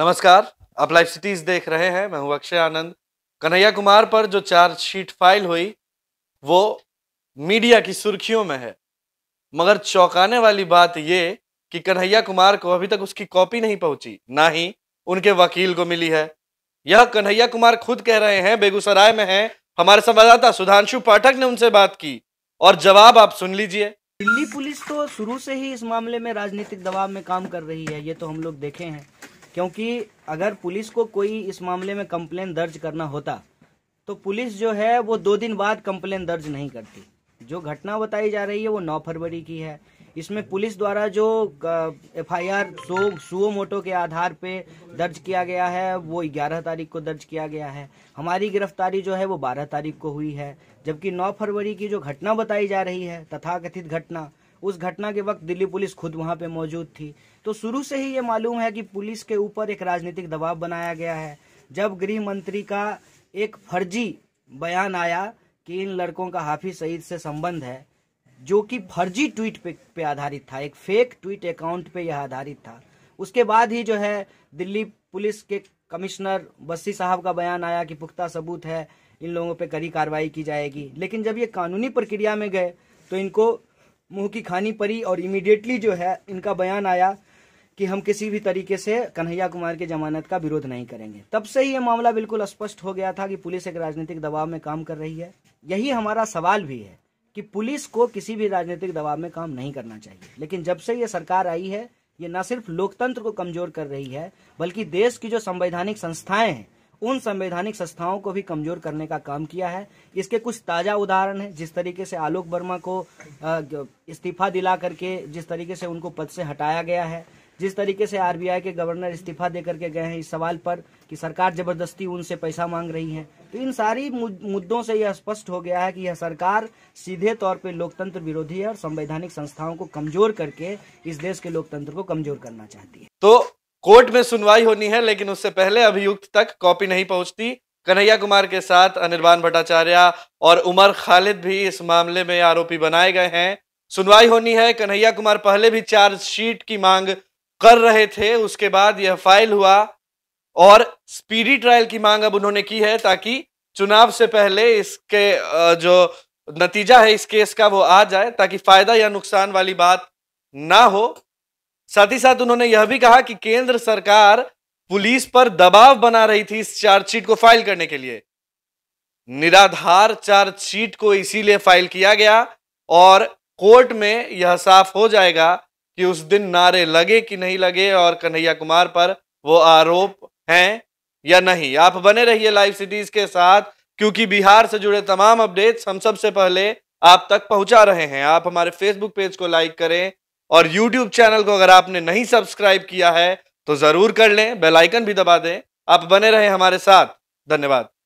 नमस्कार आप live cities देख रहे हैं मैं हूं अक्षय आनंद कन्हैया कुमार पर जो चार्जशीट फाइल हुई वो मीडिया की सुर्खियों में है मगर चौंकाने वाली बात ये कि कन्हैया कुमार को अभी तक उसकी कॉपी नहीं पहुंची ना ही उनके वकील को मिली है यह कन्हैया कुमार खुद कह रहे हैं बेगूसराय में हैं हमारे संवाददाता सुधांशु पाठक ने उनसे बात की और जवाब आप सुन लीजिए दिल्ली पुलिस तो शुरू से ही इस मामले में राजनीतिक दबाव में काम कर रही है ये तो हम लोग देखे हैं क्योंकि अगर पुलिस को कोई इस मामले में कंप्लेन दर्ज करना होता तो पुलिस जो है वो दो दिन बाद कंप्लेन दर्ज नहीं करती जो घटना बताई जा रही है वो नौ फरवरी की है इसमें पुलिस द्वारा जो एफ आई आर सो सुओ मोटो के आधार पे दर्ज किया गया है वो 11 तारीख को दर्ज किया गया है हमारी गिरफ्तारी जो है वो 12 तारीख को हुई है जबकि 9 फरवरी की जो घटना बताई जा रही है तथाकथित घटना उस घटना के वक्त दिल्ली पुलिस खुद वहां पे मौजूद थी तो शुरू से ही ये मालूम है कि पुलिस के ऊपर एक राजनीतिक दबाव बनाया गया है जब गृह मंत्री का एक फर्जी बयान आया कि इन लड़कों का हाफिज सईद से संबंध है जो कि फर्जी ट्वीट पे, पे आधारित था एक फेक ट्वीट अकाउंट पे यह आधारित था उसके बाद ही जो है दिल्ली पुलिस के कमिश्नर बस्सी साहब का बयान आया कि पुख्ता सबूत है इन लोगों पे कड़ी कार्रवाई की जाएगी लेकिन जब ये कानूनी प्रक्रिया में गए तो इनको मुंह की खानी पड़ी और इमीडिएटली जो है इनका बयान आया कि हम किसी भी तरीके से कन्हैया कुमार के जमानत का विरोध नहीं करेंगे तब से ही यह मामला बिल्कुल स्पष्ट हो गया था कि पुलिस एक राजनीतिक दबाव में काम कर रही है यही हमारा सवाल भी है कि पुलिस को किसी भी राजनीतिक दबाव में काम नहीं करना चाहिए लेकिन जब से ये सरकार आई है ये न सिर्फ लोकतंत्र को कमजोर कर रही है बल्कि देश की जो संवैधानिक संस्थाएं हैं उन संवैधानिक संस्थाओं को भी कमजोर करने का काम किया है इसके कुछ ताज़ा उदाहरण हैं जिस तरीके से आलोक वर्मा को इस्तीफा दिला करके जिस तरीके से उनको पद से हटाया गया है जिस तरीके से आरबीआई के गवर्नर इस्तीफा दे करके गए हैं इस सवाल पर कि सरकार जबरदस्ती उनसे पैसा मांग रही है तो इन सारी मुद्दों से यह स्पष्ट हो गया है कि यह सरकार सीधे तौर पर लोकतंत्र विरोधी है और संवैधानिक संस्थाओं को कमजोर करके इस देश के लोकतंत्र को कमजोर करना चाहती है तो कोर्ट में सुनवाई होनी है लेकिन उससे पहले अभियुक्त तक कॉपी नहीं पहुंचती कन्हैया कुमार के साथ अनिर्वाण भट्टाचार्य और उमर खालिद भी इस मामले में आरोपी बनाए गए हैं सुनवाई होनी है कन्हैया कुमार पहले भी चार्जशीट की मांग कर रहे थे उसके बाद यह फाइल हुआ और स्पीडी ट्रायल की मांग अब उन्होंने की है ताकि चुनाव से पहले इसके जो नतीजा है इस केस का वो आ जाए ताकि फायदा या नुकसान वाली बात ना हो साथ ही साथ उन्होंने यह भी कहा कि केंद्र सरकार पुलिस पर दबाव बना रही थी इस चार्जशीट को फाइल करने के लिए निराधार चार्जशीट को इसीलिए फाइल किया गया और कोर्ट में यह साफ हो जाएगा कि उस दिन नारे लगे कि नहीं लगे और कन्हैया कुमार पर वो आरोप हैं या नहीं आप बने रहिए लाइव सिटीज के साथ क्योंकि बिहार से जुड़े तमाम अपडेट्स हम सबसे पहले आप तक पहुंचा रहे हैं आप हमारे फेसबुक पेज को लाइक करें और YouTube चैनल को अगर आपने नहीं सब्सक्राइब किया है तो ज़रूर कर लें बेलाइकन भी दबा दें आप बने रहें हमारे साथ धन्यवाद